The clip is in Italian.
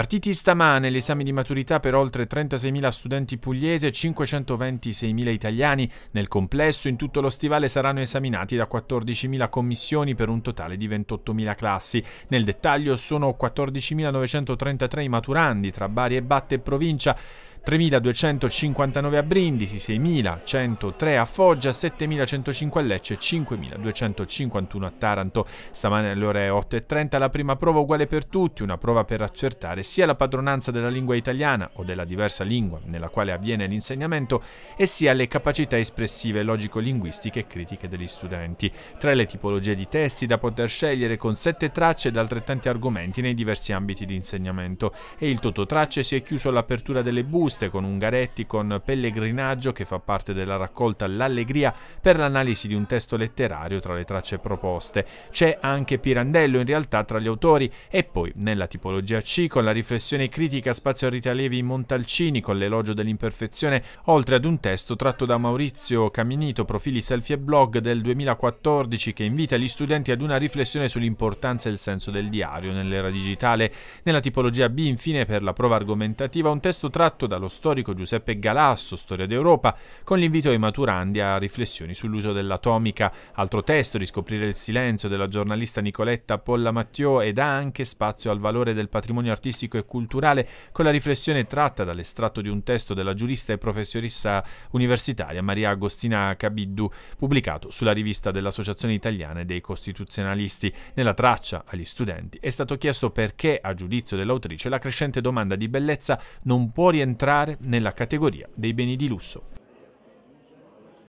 Partiti stamane gli esami di maturità per oltre 36.000 studenti pugliesi e 526.000 italiani. Nel complesso in tutto lo stivale saranno esaminati da 14.000 commissioni per un totale di 28.000 classi. Nel dettaglio sono 14.933 i maturandi tra Bari e Batte e provincia. 3.259 a Brindisi, 6.103 a Foggia, 7.105 a Lecce, 5.251 a Taranto. Stamane alle ore 8.30 la prima prova uguale per tutti, una prova per accertare sia la padronanza della lingua italiana o della diversa lingua nella quale avviene l'insegnamento e sia le capacità espressive logico-linguistiche e critiche degli studenti. Tra le tipologie di testi da poter scegliere con sette tracce ed altrettanti argomenti nei diversi ambiti di insegnamento e il Tototracce si è chiuso all'apertura delle buste buste con Ungaretti con Pellegrinaggio che fa parte della raccolta L'Allegria per l'analisi di un testo letterario tra le tracce proposte. C'è anche Pirandello in realtà tra gli autori e poi nella tipologia C con la riflessione critica Spazio a Rita Levi Montalcini con l'elogio dell'imperfezione oltre ad un testo tratto da Maurizio Caminito Profili Selfie e Blog del 2014 che invita gli studenti ad una riflessione sull'importanza e il senso del diario nell'era digitale. Nella tipologia B infine per la prova argomentativa un testo tratto da lo storico Giuseppe Galasso, Storia d'Europa, con l'invito ai maturandi a riflessioni sull'uso dell'atomica, altro testo, Riscoprire il silenzio, della giornalista Nicoletta Polla Mattiò ed ha anche spazio al valore del patrimonio artistico e culturale con la riflessione tratta dall'estratto di un testo della giurista e professoressa universitaria Maria Agostina Cabiddu, pubblicato sulla rivista dell'Associazione Italiana dei Costituzionalisti. Nella traccia agli studenti è stato chiesto perché, a giudizio dell'autrice, la crescente domanda di bellezza non può rientrare entrare nella categoria dei beni di lusso.